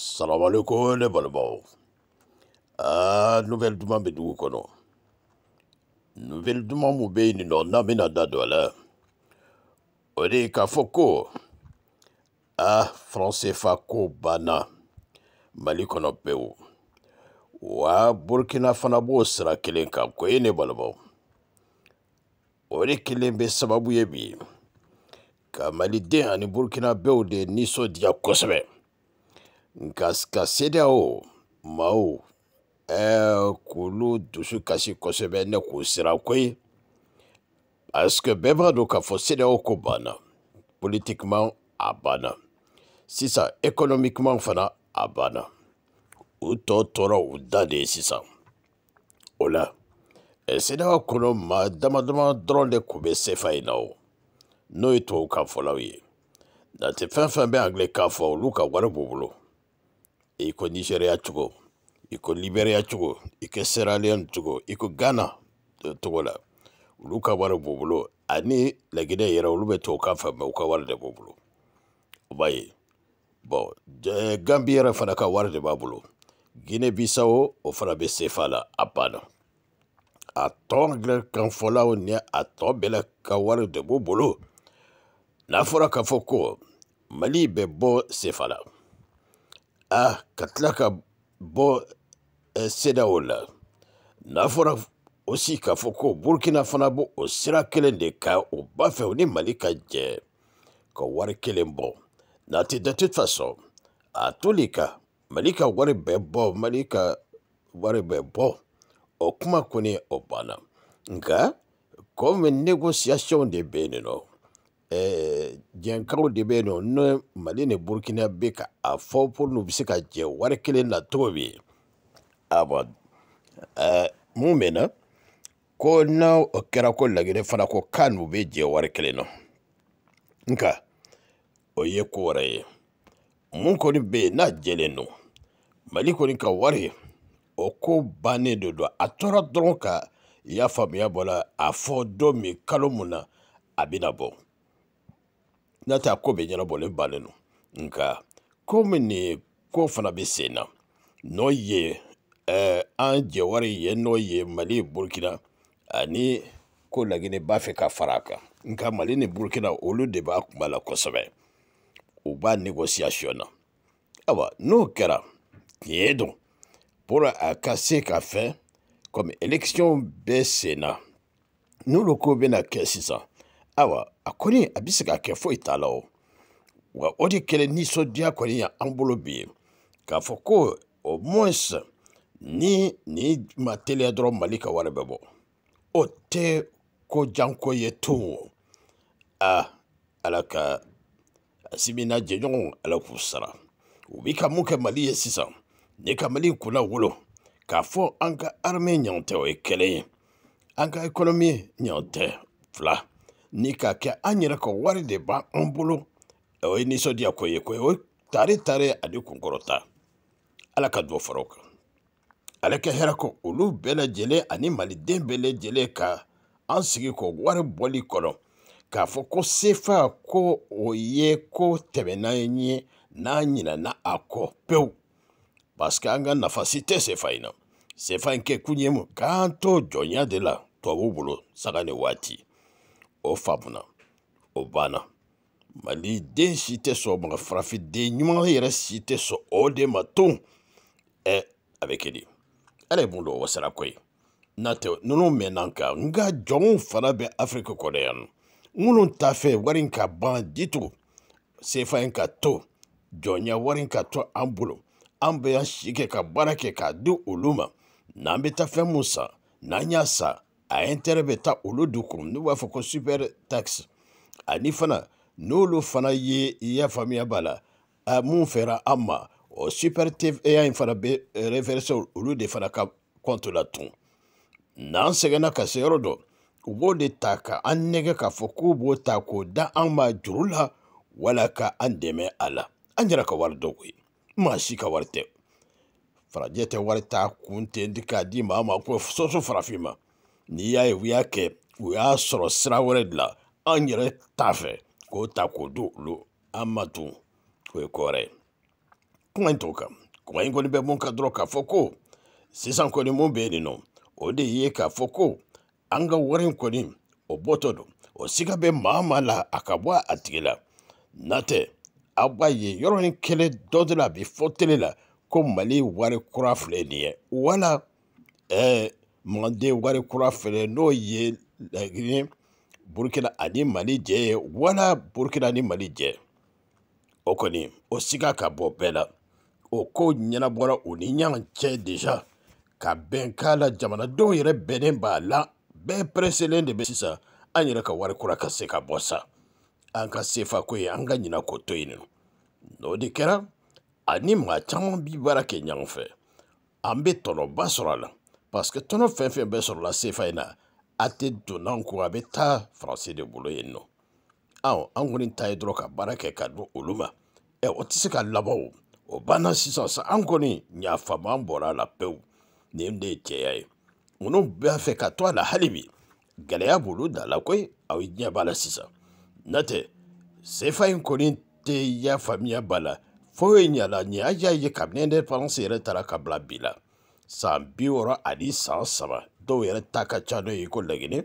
Salam alaikum ne balimaw aa nouvelle duman bɛ dugu kɔnɔ nouvelle duman mun bɛ yen nin nɔ n'an bɛna da don a la o de ye k'a fɔ ko aa franc CFA ko banna mali kɔnɔ pewu wa burukina fana b'o sira kelen kan ko ye ne balimaw o de kelen bɛ sababu ye bi ka maliden ani burukina bɛɛw de nisɔndiya kosɛbɛ Nkas ka sede ou, ma ou, e kou lou dousou kashi kosebe ne kousera kwe, aske beman nou ka fò sede ou kou bana, politikman, abana, sisa ekonomikman fana, abana, ou ton toro ou dade sisa. Ola, e sede ou kou nou ma damadman dron de koube se fay nou, nou etou ou ka fò la ouye. Nante fin fin be an gle ka fò ou lou ka wane pou bolo. i ko nigeriya cogo i ko liberiya cogo i ko seraliyon cogo i ko ghana cogo la olu ka wari b'u bolo ani laginɛ yɛrɛ olu bɛ tubabukan fɛ mɛ u ka wari de b'u bolo o b'a ye bɔn ganbi yɛrɛ fana ka wari de b'a bolo gine bisawo o fana bɛ sefa la a banna a tɔ angilɛ kan fɔlaw ni a tɔ bɛɛ la ka wari de b'u bolo n'a fɔra k'a fɔ ko mali bɛ bɔ sefa la Ah ka tila ka bɔ CEDEAO eh, la n'a fɔra osi k'a fɔ ko Burukina fana b'o o sira kelen de kan o b'a fɛ o ni Mali ka jɛ ka wari kelen bɔ n'a tɛ da toute façon a toli ka Mali ka wari bɛɛ bɔ Mali ka wari bɛɛ bɔ o kuma kɔni o banna nka kɔmi négociation de bɛ yen nɔ jɛnkaw de bɛ yen nɔ ne mali ni burukina bɛ ka a fɔ pour n'u bɛ se ka jɛ wari kelen na cogo min awɔ mun bɛ na ko n'a o kɛra ko laginɛ fana ko k'a n'u bɛ jɛ wari kelen na nka o ye ko wɛrɛ ye mun kɔni bɛ yen n'a jɛlen don mali kɔni ka wari o ko bannen de don a tora dɔrɔn ka i y'a faamuya bɔ la a fɔ don min kalo mun na a bɛna bɔ. n'a tɛ a ko bɛ ɲɛnabɔlen bannen no nka komi nin ko fana bɛ sen na nɔ ye ɛ an jɛwari ye nɔ ye mali burukina ani ko laginɛ b'a fɛ ka fara a kan nka mali ni burukina olu de b'a kuma la kosɛbɛ u b'a negosiyasiyɔn na ayiwa n'o kɛra tiɲɛ don pour a ka se ka fɛ komi election bɛ sen na n'olu ko bɛna kɛ sisan ayiwa a kɔni a bɛ se ka kɛ foyi t'a la o wa o de kɛlen nisɔndiya kɔni y'an bolo bi k'a fɔ ko au moins ni nin ma teliya dɔrɔn mali ka wari bɛ bɔ o tɛ ko janko ye tun o a ala ka asimina jɛɲɔgɔnw ala k'u sara u b'i ka mun kɛ mali ye sisan ni ka mali kunna wolo k'a fɔ an ka armée ɲɔgɔn tɛ o ye kelen ye an ka économie ɲɔgɔn tɛ fila ni ka kɛ an yɛrɛ ka wari de ban an bolo o ye nisɔndiya ko ye ko ye o tare tare ani kunkɔrɔta ala ka dɔ fara o kan ale ka hɛrɛ kɔ olu bɛɛ lajɛlen ani maliden bɛɛ lajɛlen ka an sigi kɔ wari bɔli kɔnɔ k'a fɔ ko sefa ko o ye ko tɛmɛnan ye n'a ɲinana a kɔ pewu paske an ka nafa si tɛ sefa in na sefa in kɛ kun ye mun k'an to jɔnya de la tubabu bolo saga ni waati o fa o banna mali den si tɛ sɔ maga ma farafin den ɲuman yɛrɛ si tɛ sɔ o de ma tun ɛ a bɛ kɛ de ala ye mun don wasara ko ye n'a tɛ ninnu mɛnna kan nka jɔnw fana bɛ afiriki kɔnɔ yan minnu t'a fɛ wari in ka ban ditugu sefa in ka to jɔnya wari in ka to an bolo an bɛ yan si kɛ ka baara kɛ k'a di olu ma n'an bɛ taa fɛn mun san n'an y'a san a intérêt bɛ ta olu du kun n'u b'a fɔ ko super taxe ani fana n'olu fana ye i y'a faamuya b'a la a mun fɛra an ma o super tva e in fana bɛ e, reverse olu de fana ka kɔnto la tun n'an sɛgɛnna ka se yɔrɔ dɔ u b'o de ta ka an nɛgɛ k'a fɔ k'u b'o ta k'o da an ma juru la wala ka an dɛmɛ a la an yɛrɛ ka wari dɔ koyi maa si ka wari tɛ farajɛ tɛ wari ta kun ten k'a di maa ma ko sɔsɔ farafin ma n'i y'a ye u y'a kɛ u y'a sɔrɔ sira wɛrɛ de la an yɛrɛ t'a fɛ k'o ta k'o di olu an ma tun o ye kɔrɛ ye kuma in e t'o kan kuma in e kɔni bɛ mun kan dɔrɔn k'a fɔ ko sisan kɔni mun bɛ yen nɔ o de ye k'a fɔ ko an ka wari in kɔni o bɔtɔ don o siga bɛ maa maa la a ka bɔ a tigi la n'a tɛ aw b'a ye yɔrɔnin kelen dɔ de la a bɛ fɔ tele la ko mali wari kura filɛ nin ye wala ɛɛ eh, manden wari kura fɛnɛ n'o ye lagine burukina ani mali jɛ ye wala burukina ni mali jɛ o kɔni o siga ka bɔ bɛɛ la o ko ɲɛnabɔra u ni ɲɔgɔn cɛ deja ka bɛn k'a la jamanadenw yɛrɛ bɛnnen b'a la bɛɛ pereselen de bɛ sisan an yɛrɛ ka wari kura ka se ka bɔ sa an ka sefa ko ye an ka ɲina ko to yen n'o de kɛra ani maa caman bi baara kɛ ɲɔgɔn fɛ an bɛ tɔnɔba sɔrɔ a la parce que tɔnɔ fɛn fɛn bɛ sɔrɔla sefa in na a tɛ donna an kun a bɛ taa faransi de bolo yen nɔ anw an kɔni ta ye dɔrɔn ka baara kɛ ka don olu ma ɛ o tɛ se ka laban o o banna sisan sa an kɔni y'a an bɔra a la pewu nin de ye cɛya ye ninnu b'a fɛ ka to a la hali bi gɛlɛya b'olu da la koyi aw ɲɛ b'a la sisan n'o tɛ sefa in kɔni tɛ ya faamuya b'a la fo ye ɲɛ la ɲɛ y'a ye kabini indépendance yɛrɛ taara ka bila bi la. san bi wɔɔrɔ ani san saba dɔw yɛrɛ ta ka ca n'o ye ko laginɛ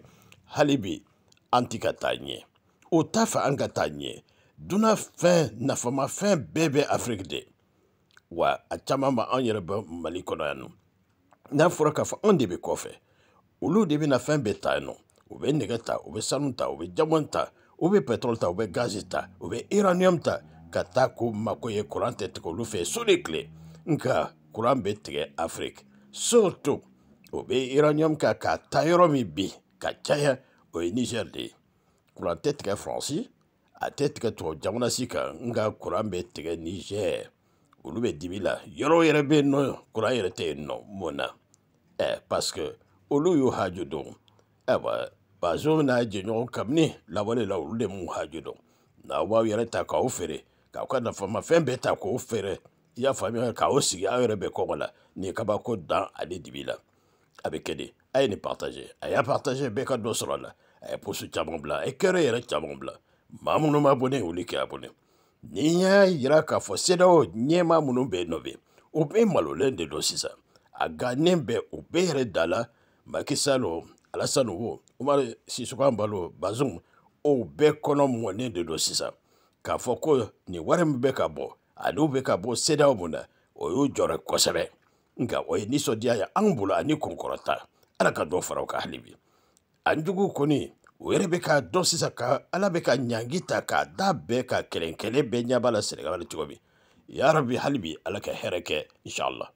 hali bi an ti ka taa ɲɛ o t'a fɛ an ka taa ɲɛ dunan fɛn nafamafɛn bɛɛ bɛ afiriki de wa a caman ba anw yɛrɛ bɛ mali kɔnɔ yan nɔ n'a fɔra k'a fɔ anw de bɛ kɔfɛ olu de bɛna fɛn bɛɛ ta yen nɔ u bɛ nɛgɛ ta u bɛ sanu ta u bɛ jaman ta u bɛ pɛtrɔli ta u bɛ gazi ta u bɛ iraniyɔmu ta ka taa k'u mako ye kuran tɛ tigɛ olu fɛ so de tile nka kuran bɛ tigɛ afiriki soto o bɛ uranium kan k'a ta yɔrɔ min bi ka caya o ye nizɛri de ye kuran tɛ tigɛ faransi a tɛ tigɛ tubabu jamana si kan nka kuran bɛ tigɛ nizɛri olu bɛ dibi la yɔrɔ yɛrɛ bɛ yen nɔ kuran yɛrɛ tɛ yen nɔ mun na ɛ paseke olu y'u hajo dɔn ayiwa bazo n'a jɛɲɔgɔn kabini lawale la olu de m'u hajo dɔn n'aw b'aw yɛrɛ ta k'aw feere k'aw ka nafamafɛn bɛɛ ta k'o feere i y'a faamuya k'aw sigi aw yɛrɛ bɛ kɔkɔ la nin kabako dan ale dibi la a bɛ kɛ de a ye nin partage a y'a partage bɛɛ ka dɔ sɔrɔ a la a ye posu caman bila a ye kɛrɛ yɛrɛ caman bila maa minnu b'a bɔnɛ olu kɛ a bɔnɛ ni y'a yira k'a fɔ sedaw ɲɛmaa minnu bɛ nɔ bɛ o bɛɛ malolen de don sisan a gannen bɛ o bɛɛ yɛrɛ da la makisalo alasani wo umaru sisukan balo bazum o bɛɛ kɔnɔ mɔnen de don sisan k'a fɔ ko nin wari min bɛ ka bɔ n'u bɛ ka bɔ sedaw mun na o y'u jɔrɔ kosɛbɛ nka o ye nisɔndiya ye an bolo ani kunkɔrɔta ala ka dɔ fara u ka hali bi an jugu kɔni o yɛrɛ bɛ k'a dɔn sisan ka ala bɛ ka ɲangi ta k'a da bɛɛ ka kɛlɛn kɛlɛ bɛɛ ɲɛ b'a la sɛnɛgali cogo min yarabi hali bi ala ka hɛrɛ kɛ inshallah